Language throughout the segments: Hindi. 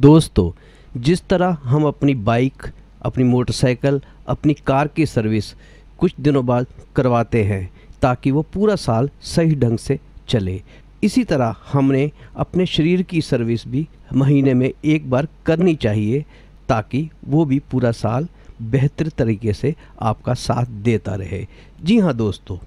दोस्तों जिस तरह हम अपनी बाइक अपनी मोटरसाइकिल अपनी कार की सर्विस कुछ दिनों बाद करवाते हैं ताकि वो पूरा साल सही ढंग से चले इसी तरह हमने अपने शरीर की सर्विस भी महीने में एक बार करनी चाहिए ताकि वो भी पूरा साल बेहतर तरीके से आपका साथ देता रहे जी हाँ दोस्तों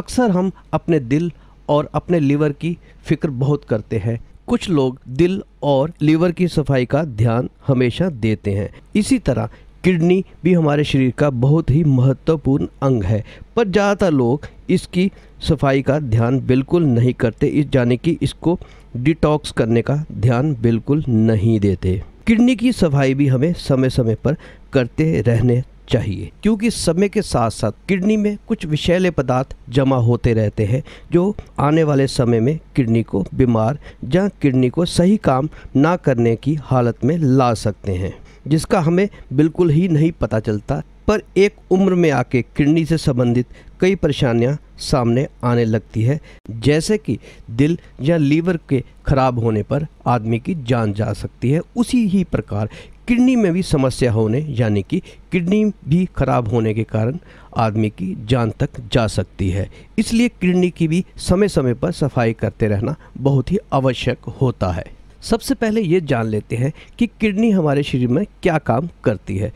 अक्सर हम अपने दिल और अपने लिवर की फ़िक्र बहुत करते हैं कुछ लोग दिल और लीवर की सफाई का ध्यान हमेशा देते हैं इसी तरह किडनी भी हमारे शरीर का बहुत ही महत्वपूर्ण अंग है पर ज़्यादातर लोग इसकी सफाई का ध्यान बिल्कुल नहीं करते इस जाने कि इसको डिटॉक्स करने का ध्यान बिल्कुल नहीं देते किडनी की सफाई भी हमें समय समय पर करते रहने चाहिए क्योंकि समय के साथ साथ किडनी में कुछ विषैले पदार्थ जमा होते रहते हैं जो आने वाले समय में किडनी को बीमार या किडनी को सही काम ना करने की हालत में ला सकते हैं जिसका हमें बिल्कुल ही नहीं पता चलता पर एक उम्र में आके किडनी से संबंधित कई परेशानियां सामने आने लगती है जैसे कि दिल या लीवर के खराब होने पर आदमी की जान जा सकती है उसी ही प्रकार किडनी में भी समस्या होने यानी कि किडनी भी खराब होने के कारण आदमी की जान तक जा सकती है इसलिए किडनी की भी समय समय पर सफाई करते रहना बहुत ही आवश्यक होता है सबसे पहले ये जान लेते हैं कि किडनी हमारे शरीर में क्या काम करती है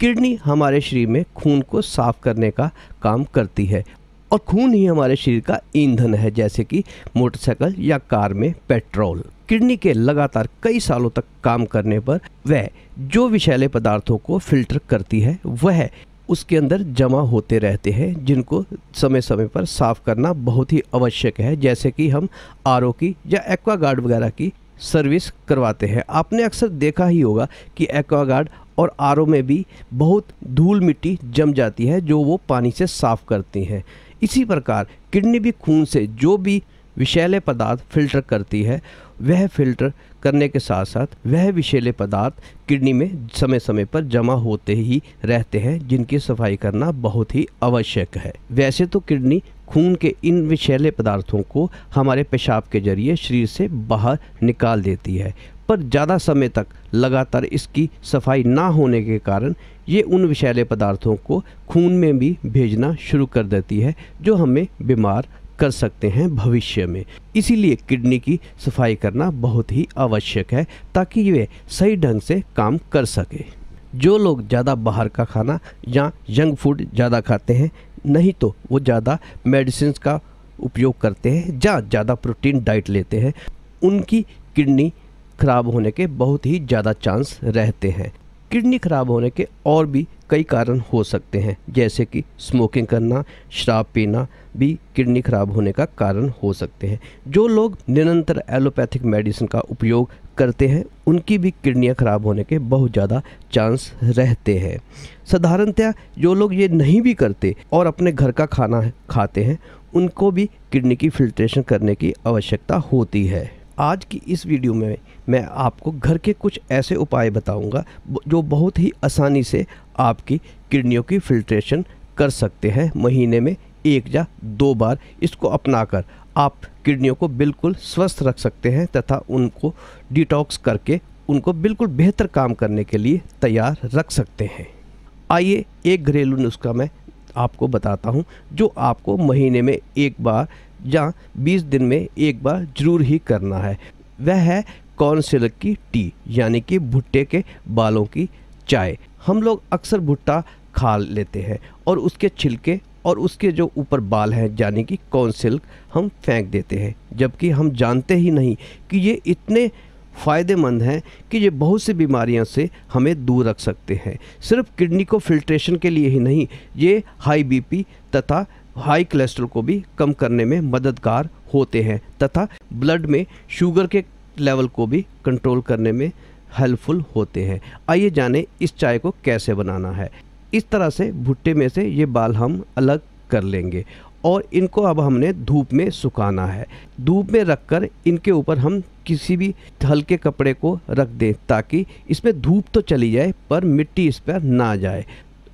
किडनी हमारे शरीर में खून को साफ करने का काम करती है और खून ही हमारे शरीर का ईंधन है जैसे कि मोटरसाइकिल या कार में पेट्रोल किडनी के लगातार कई सालों तक काम करने पर वह जो विषैले पदार्थों को फिल्टर करती है वह उसके अंदर जमा होते रहते हैं जिनको समय समय पर साफ करना बहुत ही आवश्यक है जैसे कि हम आर की या एक्वागार्ड वगैरह की सर्विस करवाते हैं आपने अक्सर देखा ही होगा कि एक्वागार्ड और आर में भी बहुत धूल मिट्टी जम जाती है जो वो पानी से साफ़ करती हैं इसी प्रकार किडनी भी खून से जो भी विषैले पदार्थ फिल्टर करती है वह फिल्टर करने के साथ साथ वह विषैले पदार्थ किडनी में समय समय पर जमा होते ही रहते हैं जिनकी सफाई करना बहुत ही आवश्यक है वैसे तो किडनी खून के इन विषैले पदार्थों को हमारे पेशाब के जरिए शरीर से बाहर निकाल देती है पर ज़्यादा समय तक लगातार इसकी सफाई ना होने के कारण ये उन विषैले पदार्थों को खून में भी भेजना शुरू कर देती है जो हमें बीमार कर सकते हैं भविष्य में इसीलिए किडनी की सफाई करना बहुत ही आवश्यक है ताकि वे सही ढंग से काम कर सके जो लोग ज़्यादा बाहर का खाना या जंक फूड ज़्यादा खाते हैं नहीं तो वो ज़्यादा मेडिसिन का उपयोग करते हैं या ज़्यादा प्रोटीन डाइट लेते हैं उनकी किडनी खराब होने के बहुत ही ज़्यादा चांस रहते हैं किडनी खराब होने के और भी कई कारण हो सकते हैं जैसे कि स्मोकिंग करना शराब पीना भी किडनी खराब होने का कारण हो सकते हैं जो लोग निरंतर एलोपैथिक मेडिसिन का उपयोग करते हैं उनकी भी किडनियाँ खराब होने के बहुत ज़्यादा चांस रहते हैं साधारणतया जो लोग ये नहीं भी करते और अपने घर का खाना खाते हैं उनको भी किडनी की फिल्ट्रेशन करने की आवश्यकता होती है आज की इस वीडियो में मैं आपको घर के कुछ ऐसे उपाय बताऊंगा जो बहुत ही आसानी से आपकी किडनियों की फिल्ट्रेशन कर सकते हैं महीने में एक या दो बार इसको अपनाकर आप किडनियों को बिल्कुल स्वस्थ रख सकते हैं तथा उनको डिटॉक्स करके उनको बिल्कुल बेहतर काम करने के लिए तैयार रख सकते हैं आइए एक घरेलू नुस्खा मैं आपको बताता हूँ जो आपको महीने में एक बार या 20 दिन में एक बार जरूर ही करना है वह है कौन सिल्क की टी यानी कि भुट्टे के बालों की चाय हम लोग अक्सर भुट्टा खा लेते हैं और उसके छिलके और उसके जो ऊपर बाल हैं यानी कि कौन सिल्क हम फेंक देते हैं जबकि हम जानते ही नहीं कि ये इतने फ़ायदेमंद हैं कि ये बहुत सी बीमारियों से हमें दूर रख सकते हैं सिर्फ किडनी को फिल्ट्रेशन के लिए ही नहीं ये हाई बीपी तथा हाई कोलेस्ट्रॉल को भी कम करने में मददगार होते हैं तथा ब्लड में शुगर के लेवल को भी कंट्रोल करने में हेल्पफुल होते हैं आइए जाने इस चाय को कैसे बनाना है इस तरह से भुट्टे में से ये बाल हम अलग कर लेंगे और इनको अब हमने धूप में सुखाना है धूप में रख कर इनके ऊपर हम किसी भी हल्के कपड़े को रख दें ताकि इसमें धूप तो चली जाए पर मिट्टी इस पर ना जाए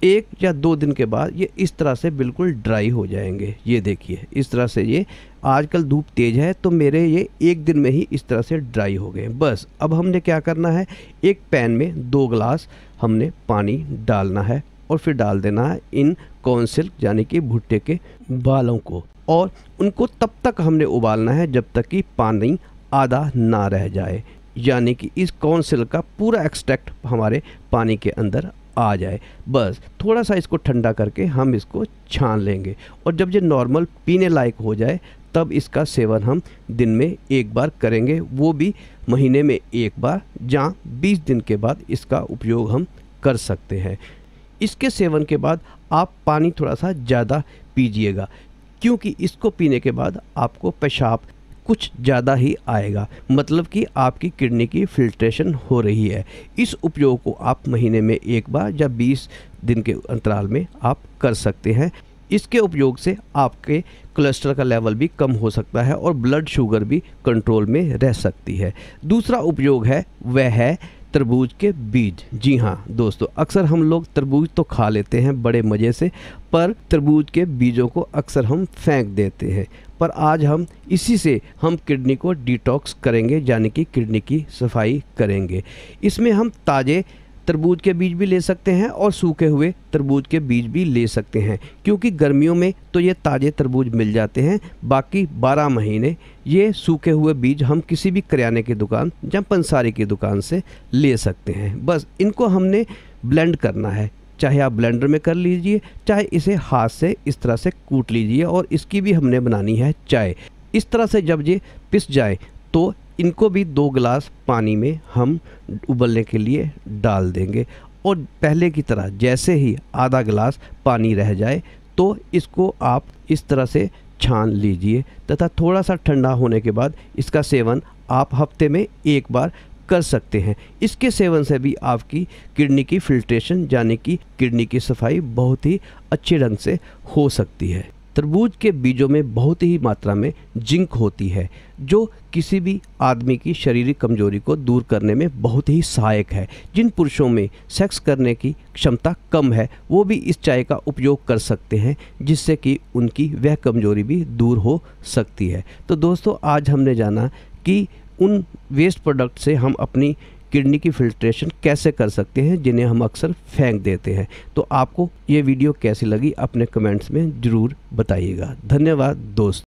एक या दो दिन के बाद ये इस तरह से बिल्कुल ड्राई हो जाएंगे ये देखिए इस तरह से ये आजकल धूप तेज़ है तो मेरे ये एक दिन में ही इस तरह से ड्राई हो गए बस अब हमने क्या करना है एक पैन में दो ग्लास हमने पानी डालना है और फिर डाल देना है इन कॉर्न सिल्क यानी कि भुट्टे के बालों को और उनको तब तक हमने उबालना है जब तक कि पानी आधा ना रह जाए यानी कि इस कॉर्न सिल्क का पूरा एक्सट्रैक्ट हमारे पानी के अंदर आ जाए बस थोड़ा सा इसको ठंडा करके हम इसको छान लेंगे और जब ये नॉर्मल पीने लायक हो जाए तब इसका सेवन हम दिन में एक बार करेंगे वो भी महीने में एक बार जहाँ 20 दिन के बाद इसका उपयोग हम कर सकते हैं इसके सेवन के बाद आप पानी थोड़ा सा ज़्यादा पीजिएगा क्योंकि इसको पीने के बाद आपको पेशाब कुछ ज़्यादा ही आएगा मतलब कि आपकी किडनी की फिल्ट्रेशन हो रही है इस उपयोग को आप महीने में एक बार या 20 दिन के अंतराल में आप कर सकते हैं इसके उपयोग से आपके कोलेस्ट्रॉल का लेवल भी कम हो सकता है और ब्लड शुगर भी कंट्रोल में रह सकती है दूसरा उपयोग है वह है तरबूज के बीज जी हाँ दोस्तों अक्सर हम लोग तरबूज तो खा लेते हैं बड़े मज़े से पर तरबूज के बीजों को अक्सर हम फेंक देते हैं पर आज हम इसी से हम किडनी को डिटॉक्स करेंगे यानी कि किडनी की सफाई करेंगे इसमें हम ताज़े तरबूज के बीज भी ले सकते हैं और सूखे हुए तरबूज के बीज भी ले सकते हैं क्योंकि गर्मियों में तो ये ताज़े तरबूज मिल जाते हैं बाकी 12 महीने ये सूखे हुए बीज हम किसी भी करियाने की दुकान या पंसारी की दुकान से ले सकते हैं बस इनको हमने ब्लेंड करना है चाहे आप ब्लेंडर में कर लीजिए चाहे इसे हाथ से इस तरह से कूट लीजिए और इसकी भी हमने बनानी है चाय इस तरह से जब ये पिस जाए तो इनको भी दो गिलास पानी में हम उबलने के लिए डाल देंगे और पहले की तरह जैसे ही आधा गिलास पानी रह जाए तो इसको आप इस तरह से छान लीजिए तथा थोड़ा सा ठंडा होने के बाद इसका सेवन आप हफ्ते में एक बार कर सकते हैं इसके सेवन से भी आपकी किडनी की फिल्ट्रेशन यानी कि किडनी की सफाई बहुत ही अच्छे ढंग से हो सकती है तरबूज के बीजों में बहुत ही मात्रा में जिंक होती है जो किसी भी आदमी की शारीरिक कमजोरी को दूर करने में बहुत ही सहायक है जिन पुरुषों में सेक्स करने की क्षमता कम है वो भी इस चाय का उपयोग कर सकते हैं जिससे कि उनकी वह कमजोरी भी दूर हो सकती है तो दोस्तों आज हमने जाना कि उन वेस्ट प्रोडक्ट से हम अपनी किडनी की फिल्ट्रेशन कैसे कर सकते हैं जिन्हें हम अक्सर फेंक देते हैं तो आपको ये वीडियो कैसी लगी अपने कमेंट्स में ज़रूर बताइएगा धन्यवाद दोस्त